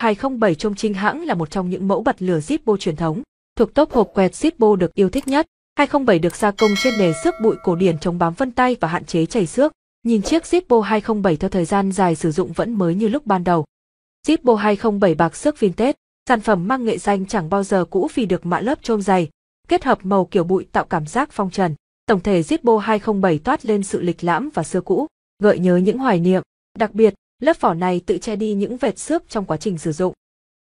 207 Trung Trinh hãng là một trong những mẫu bật lửa Zippo truyền thống, thuộc top hộp quẹt Zippo được yêu thích nhất. 207 được gia công trên nền xước bụi cổ điển chống bám vân tay và hạn chế chảy xước. Nhìn chiếc Zippo 207 theo thời gian dài sử dụng vẫn mới như lúc ban đầu. Zippo 207 bạc xước vintage, sản phẩm mang nghệ danh chẳng bao giờ cũ vì được mạ lớp trôm dày, kết hợp màu kiểu bụi tạo cảm giác phong trần. Tổng thể Zippo 207 toát lên sự lịch lãm và xưa cũ, gợi nhớ những hoài niệm. Đặc biệt, lớp vỏ này tự che đi những vệt xước trong quá trình sử dụng.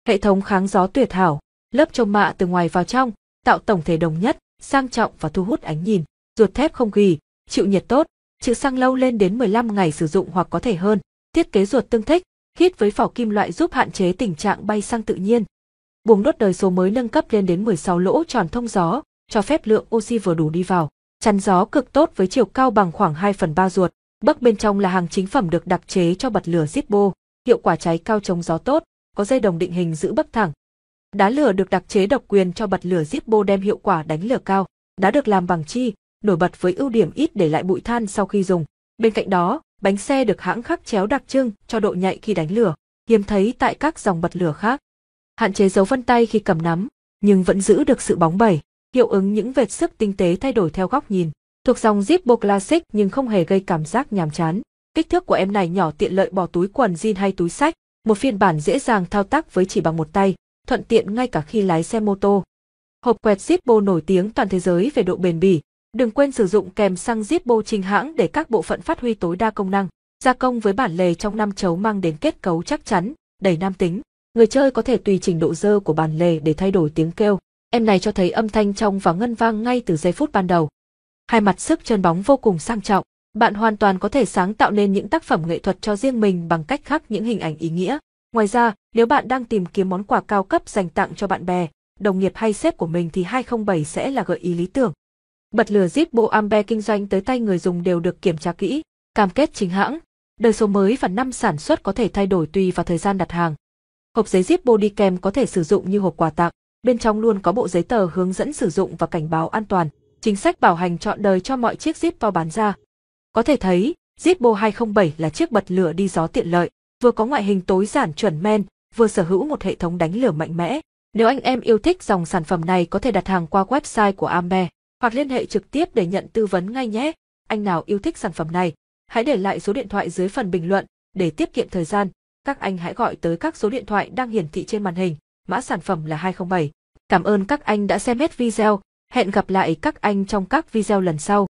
Hệ thống kháng gió tuyệt hảo, lớp trông mạ từ ngoài vào trong, tạo tổng thể đồng nhất, sang trọng và thu hút ánh nhìn, ruột thép không gỉ, chịu nhiệt tốt, chịu xăng lâu lên đến 15 ngày sử dụng hoặc có thể hơn, thiết kế ruột tương thích, khít với vỏ kim loại giúp hạn chế tình trạng bay sang tự nhiên. Buồng đốt đời số mới nâng cấp lên đến 16 lỗ tròn thông gió, cho phép lượng oxy vừa đủ đi vào. Chắn gió cực tốt với chiều cao bằng khoảng 2 phần 3 ruột. Bấc bên trong là hàng chính phẩm được đặc chế cho bật lửa Zippo hiệu quả cháy cao chống gió tốt, có dây đồng định hình giữ bấc thẳng. Đá lửa được đặc chế độc quyền cho bật lửa Zippo đem hiệu quả đánh lửa cao. Đá được làm bằng chi, nổi bật với ưu điểm ít để lại bụi than sau khi dùng. Bên cạnh đó, bánh xe được hãng khắc chéo đặc trưng cho độ nhạy khi đánh lửa, hiếm thấy tại các dòng bật lửa khác. Hạn chế dấu vân tay khi cầm nắm, nhưng vẫn giữ được sự bóng bẩy, hiệu ứng những vệt sức tinh tế thay đổi theo góc nhìn. Thuộc dòng Zippo Classic nhưng không hề gây cảm giác nhàm chán. Kích thước của em này nhỏ tiện lợi bỏ túi quần jean hay túi sách, một phiên bản dễ dàng thao tác với chỉ bằng một tay, thuận tiện ngay cả khi lái xe mô tô. Hộp quẹt Zippo nổi tiếng toàn thế giới về độ bền bỉ. Đừng quên sử dụng kèm xăng Zippo chính hãng để các bộ phận phát huy tối đa công năng. Gia công với bản lề trong năm chấu mang đến kết cấu chắc chắn, đầy nam tính. Người chơi có thể tùy chỉnh độ dơ của bản lề để thay đổi tiếng kêu. Em này cho thấy âm thanh trong và ngân vang ngay từ giây phút ban đầu hai mặt sức chân bóng vô cùng sang trọng. Bạn hoàn toàn có thể sáng tạo nên những tác phẩm nghệ thuật cho riêng mình bằng cách khắc những hình ảnh ý nghĩa. Ngoài ra, nếu bạn đang tìm kiếm món quà cao cấp dành tặng cho bạn bè, đồng nghiệp hay sếp của mình thì 207 sẽ là gợi ý lý tưởng. Bật lửa zip bộ Ambe kinh doanh tới tay người dùng đều được kiểm tra kỹ, cam kết chính hãng. Đời số mới và năm sản xuất có thể thay đổi tùy vào thời gian đặt hàng. Hộp giấy zip body kèm có thể sử dụng như hộp quà tặng, bên trong luôn có bộ giấy tờ hướng dẫn sử dụng và cảnh báo an toàn chính sách bảo hành trọn đời cho mọi chiếc Jeep vào bán ra. Có thể thấy, Jeep Bo 207 là chiếc bật lửa đi gió tiện lợi, vừa có ngoại hình tối giản chuẩn men, vừa sở hữu một hệ thống đánh lửa mạnh mẽ. Nếu anh em yêu thích dòng sản phẩm này có thể đặt hàng qua website của Ambe hoặc liên hệ trực tiếp để nhận tư vấn ngay nhé. Anh nào yêu thích sản phẩm này, hãy để lại số điện thoại dưới phần bình luận để tiết kiệm thời gian. Các anh hãy gọi tới các số điện thoại đang hiển thị trên màn hình. Mã sản phẩm là 207. Cảm ơn các anh đã xem hết video. Hẹn gặp lại các anh trong các video lần sau.